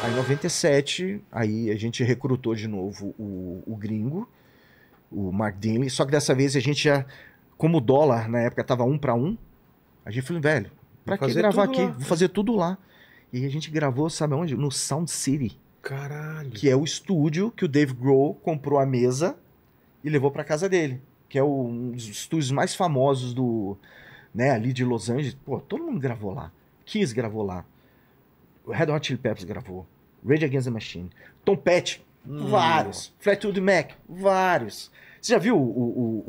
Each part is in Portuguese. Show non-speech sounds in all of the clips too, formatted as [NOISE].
Aí em 97, aí a gente recrutou de novo o, o gringo, o Mark Dinley, só que dessa vez a gente já, como o dólar na época estava um para um, a gente falou, velho, para que gravar aqui? Lá. Vou fazer tudo lá. E a gente gravou, sabe onde? No Sound City. Caralho. Que é o estúdio que o Dave Grohl comprou a mesa e levou para casa dele. Que é um dos estúdios mais famosos do, né, ali de Los Angeles. Pô, todo mundo gravou lá. Kiss gravou lá. Red Hot Chili Peppers gravou. Rage Against the Machine. Tom Petty, hum. vários. Fleetwood Mac, vários. Você já viu o, o,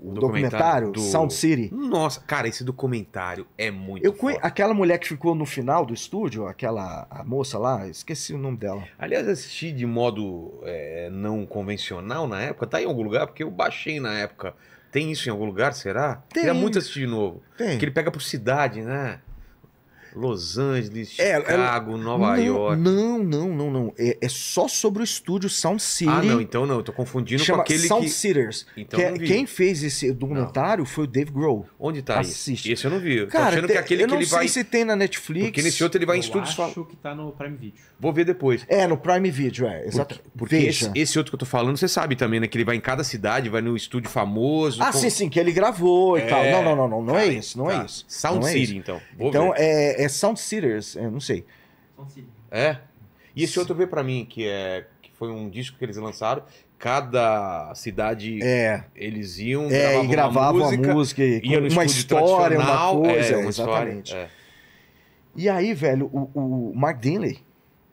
o, o documentário, documentário do... Sound City? Nossa, cara, esse documentário é muito Eu conhe... Aquela mulher que ficou no final do estúdio, aquela a moça lá, esqueci o nome dela. Aliás, assisti de modo é, não convencional na época. Tá em algum lugar? Porque eu baixei na época. Tem isso em algum lugar, será? Tem. Queria muito assistir de novo. Tem. Porque ele pega por cidade, né? Los Angeles, é, Chicago, é, Nova não, York. Não, não, não, não. É, é, só sobre o estúdio Sound City. Ah, não, então não. Eu tô confundindo Chama com aquele Sound que... Sitters. Então que, é- quem fez esse documentário não. foi o Dave Grohl. Onde tá Assiste. Esse eu não vi. Cara, tô achando te... que aquele eu não que ele sei vai... se tem na Netflix. Porque nesse outro ele vai eu em estúdio só. acho que tá no Prime Video. Vou ver depois. É, no Prime Video, é. Exato. Porque, esse, esse, outro que eu tô falando, você sabe também, né? Que ele vai em cada cidade, vai no estúdio famoso. Ah, com... sim, sim, que ele gravou e é, tal. Não, não, não, não. Não é isso, não tá. é isso. Sound City, então. Vou então, é é Sound Seeders, eu é, não sei. É. E esse outro veio para mim, que é que foi um disco que eles lançaram. Cada cidade é. eles iam, é, gravavam, e gravavam uma música, a música é, uma história, uma coisa, é, uma exatamente. História, e aí, velho, o, o Mark Dinley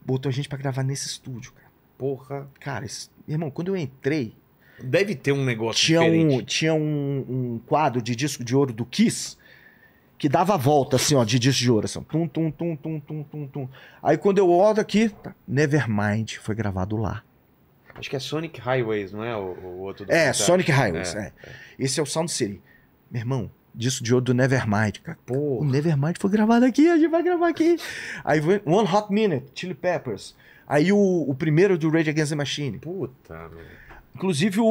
botou a gente para gravar nesse estúdio, cara. Porra. Cara, esse... irmão, quando eu entrei. Deve ter um negócio tinha diferente. Um, tinha um, um quadro de disco de ouro do Kiss que dava a volta, assim, ó, de disco de ouro, assim, tum, tum, tum, tum, tum, tum, tum. Aí quando eu olho aqui, tá, Nevermind foi gravado lá. Acho que é Sonic Highways, não é o, o outro do É, Sonic Highways, é, é. é, Esse é o Sound City. Meu irmão, disco de ouro do Nevermind, cara. Pô, o Nevermind foi gravado aqui, a gente vai gravar aqui. Aí One Hot Minute, Chili Peppers. Aí o, o primeiro do Rage Against the Machine. Puta, meu. Inclusive o,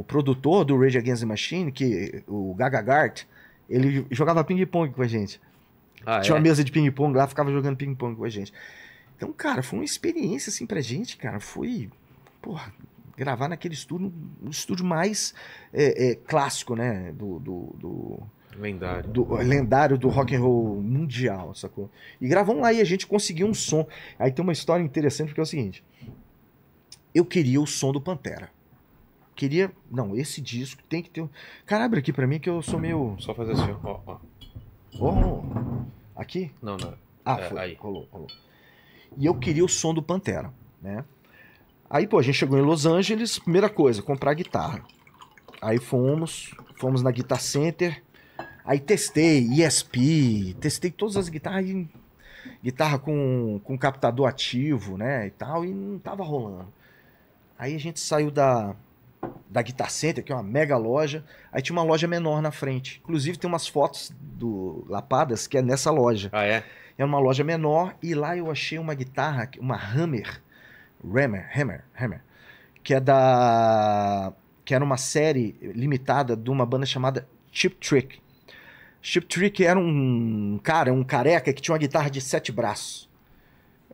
o produtor do Rage Against the Machine, que o Gaga Gart, ele jogava ping-pong com a gente. Ah, é? Tinha é? uma mesa de ping-pong lá, ficava jogando ping-pong com a gente. Então, cara, foi uma experiência assim pra gente, cara. Foi, porra, gravar naquele estúdio, um estúdio mais é, é, clássico, né? Do. do, do lendário. Do, do, lendário do rock and roll mundial, sacou? E gravamos lá e a gente conseguiu um som. Aí tem uma história interessante, porque é o seguinte. Eu queria o som do Pantera queria. Não, esse disco tem que ter. Cara, abre aqui pra mim que eu sou meio. Só fazer assim, ó, ó. Oh, aqui? Não, não. Ah, é, Aí. Rolou, rolou. E eu queria o som do Pantera, né? Aí, pô, a gente chegou em Los Angeles, primeira coisa, comprar guitarra. Aí fomos, fomos na Guitar Center. Aí testei ESP, testei todas as guitarras, guitarra com, com captador ativo, né, e tal, e não tava rolando. Aí a gente saiu da, da Guitar Center, que é uma mega loja. Aí tinha uma loja menor na frente. Inclusive tem umas fotos do Lapadas que é nessa loja. Ah, é? É uma loja menor e lá eu achei uma guitarra, uma Hammer, Hammer, Hammer, Hammer, que é da que era uma série limitada de uma banda chamada Chip Trick. Chip Trick era um cara, um careca que tinha uma guitarra de sete braços.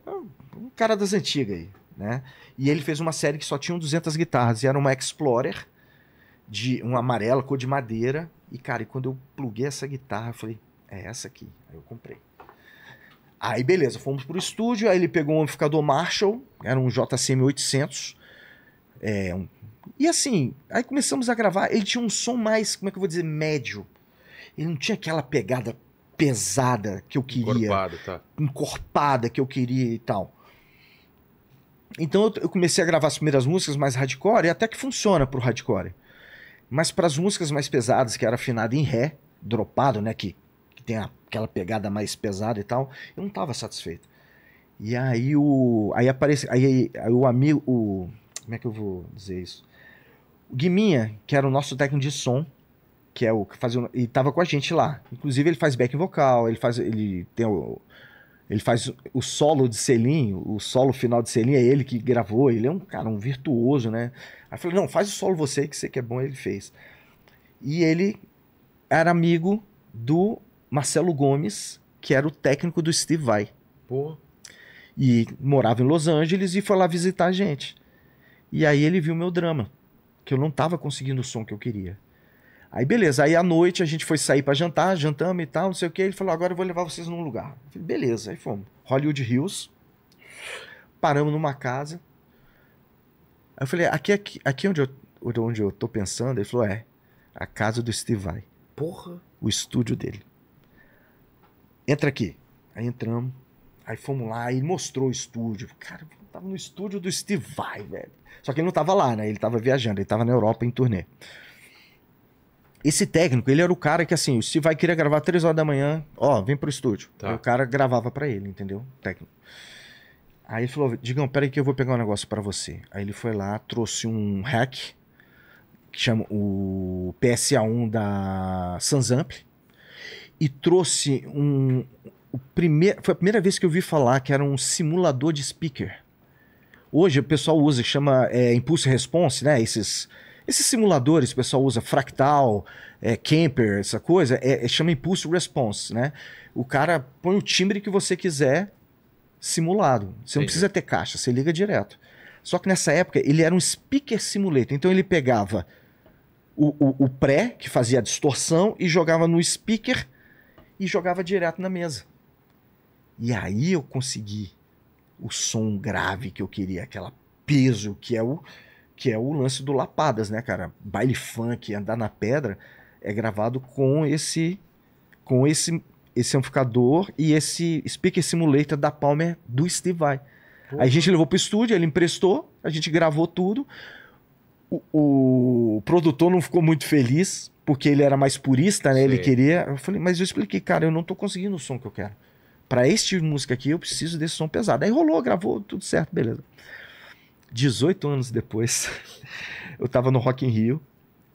É um cara das antigas aí né? E ele fez uma série que só tinha 200 guitarras, e era uma Explorer, de um amarelo, cor de madeira. E, cara, e quando eu pluguei essa guitarra, eu falei, é essa aqui. Aí eu comprei. Aí, beleza, fomos pro estúdio, aí ele pegou um amplificador Marshall, era um JCM 800, é, um... E assim, aí começamos a gravar. Ele tinha um som mais, como é que eu vou dizer, médio. Ele não tinha aquela pegada pesada que eu queria. Encorpada, tá. Encorpada que eu queria e tal. Então eu, comecei a gravar as primeiras músicas mais hardcore e até que funciona pro hardcore. Mas para as músicas mais pesadas, que era afinada em ré, dropado, né, que, que tem a, aquela pegada mais pesada e tal, eu não tava satisfeito. E aí o aí aparece aí, aí o amigo, o como é que eu vou dizer isso? O Guiminha, que era o nosso técnico de som, que é o que fazia, e tava com a gente lá. Inclusive ele faz back vocal, ele faz ele tem o ele faz o solo de Selim, o solo final de Selim é ele que gravou, ele é um cara, um virtuoso, né? Aí eu falei, não, faz o solo você, que você que é bom, ele fez. E ele era amigo do Marcelo Gomes, que era o técnico do Steve Vai. Pô. E morava em Los Angeles e foi lá visitar a gente. E aí ele viu meu drama, que eu não estava conseguindo o som que eu queria. Aí beleza, aí à noite a gente foi sair para jantar, jantamos e tal, não sei o que. Ele falou, ah, agora eu vou levar vocês num lugar. Falei, beleza, aí fomos. Hollywood Hills. Paramos numa casa. Aí eu falei, aqui, aqui, aqui onde, eu, onde eu tô pensando? Ele falou, é, a casa do Steve Vai. Porra! O estúdio dele. Entra aqui. Aí entramos, aí fomos lá, e mostrou o estúdio. Cara, eu tava no estúdio do Steve Vai, velho. Só que ele não tava lá, né? Ele tava viajando, ele tava na Europa em turnê. Esse técnico, ele era o cara que, assim, o Steve Vai queria gravar três horas da manhã, ó, vem pro estúdio. Tá. o cara gravava para ele, entendeu? Técnico. Aí ele falou, Digão, peraí que eu vou pegar um negócio para você. Aí ele foi lá, trouxe um hack, que chama o PSA1 da Sansamp, e trouxe um... O primeir, foi a primeira vez que eu vi falar que era um simulador de speaker. Hoje o pessoal usa, chama é, impulse response, né? Esses esses simuladores, o pessoal usa fractal, é, camper, essa coisa, é, é, chama impulse response, né? O cara põe o timbre que você quiser simulado. Você Sim. não precisa ter caixa, você liga direto. Só que nessa época ele era um speaker simulator, então ele pegava o, o, o pré, que fazia a distorção, e jogava no speaker e jogava direto na mesa. E aí eu consegui o som grave que eu queria, aquela peso que é o que é o lance do Lapadas, né, cara? Baile funk, andar na pedra, é gravado com esse com esse esse amplificador e esse speaker simulator da Palmer do Steve Vai. Aí a gente levou pro estúdio, ele emprestou, a gente gravou tudo. O, o produtor não ficou muito feliz, porque ele era mais purista, né? Sim. Ele queria. Eu falei, mas eu expliquei, cara, eu não tô conseguindo o som que eu quero. Para este música aqui, eu preciso desse som pesado. Aí rolou, gravou, tudo certo, beleza. 18 anos depois, [LAUGHS] eu tava no Rock in Rio,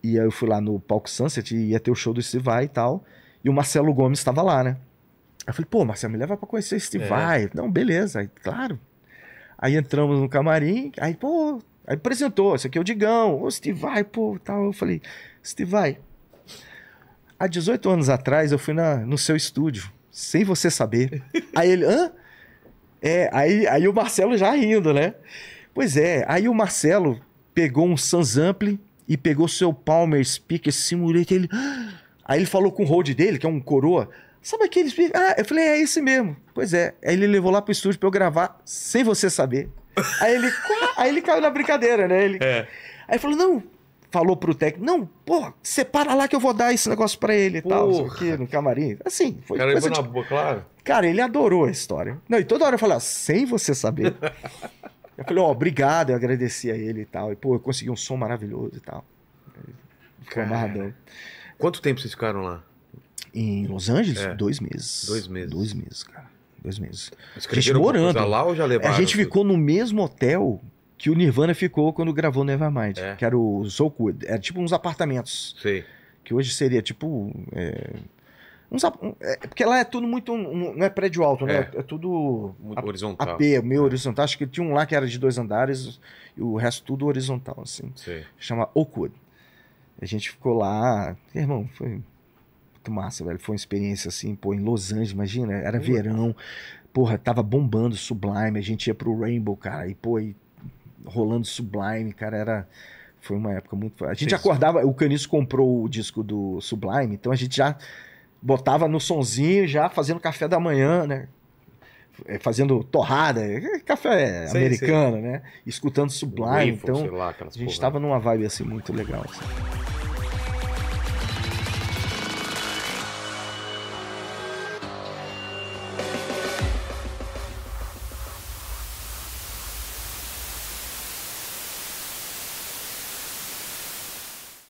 e aí eu fui lá no palco Sunset, e ia ter o show do Steve Vai e tal, e o Marcelo Gomes estava lá, né? Eu falei, pô, Marcelo, me leva pra conhecer o Steve é. Vai. Não, beleza, aí, claro. Aí entramos no camarim, aí, pô, aí apresentou, esse aqui é o Digão, ô Steve Vai, pô, tal. Eu falei, Steve Vai, há 18 anos atrás eu fui na, no seu estúdio, sem você saber. [LAUGHS] aí ele, hã? É, aí, aí o Marcelo já rindo, né? Pois é, aí o Marcelo pegou um Ampli e pegou seu Palmer Speaker Simulator. Ele... [GASPS] Aí ele falou com o Rode dele, que é um coroa. Sabe aquele speaker? Ah, eu falei, é esse mesmo. Pois é. Aí ele levou lá pro estúdio pra eu gravar sem você saber. [LAUGHS] Aí ele, aí ele caiu na brincadeira, né? Ele... É. Aí falou, não, falou pro técnico, não, pô, separa lá que eu vou dar esse negócio para ele e tal, sei o quê, no camarim. Assim, foi cara, coisa de... boa, claro. Cara, ele adorou a história. Não, e toda hora eu falava, ah, sem você saber. [LAUGHS] Eu falei, ó, oh, obrigado, eu agradeci a ele e tal. E, pô, eu consegui um som maravilhoso e tal. Ficou amarradão. Quanto tempo vocês ficaram lá? Em Los Angeles? É. Dois meses. Dois meses. Dois meses, cara. Dois meses. A gente morando. Lá ou já é, levaram a gente tudo? ficou no mesmo hotel que o Nirvana ficou quando gravou Nevermind, é. que era o Soulwood. Era é tipo uns apartamentos. Sei. Que hoje seria tipo. É é, é, porque lá é tudo muito. Não é prédio alto, né? É, é tudo. horizontal a, horizontal. AP, meio horizontal. Acho que tinha um lá que era de dois andares e o resto tudo horizontal, assim. Sim. Chama Oakwood. A gente ficou lá. Irmão, foi muito massa, velho. Foi uma experiência assim, pô, em Los Angeles, imagina. Era verão. Porra, tava bombando Sublime. A gente ia pro Rainbow, cara. E, pô, e rolando Sublime, cara, era. Foi uma época muito. A gente Sim. acordava, o Canis comprou o disco do Sublime, então a gente já botava no sonzinho já fazendo café da manhã, né? É, fazendo torrada, é, café americano, né? Escutando Sublime, então lá, a gente estava numa vibe assim muito legal. Assim.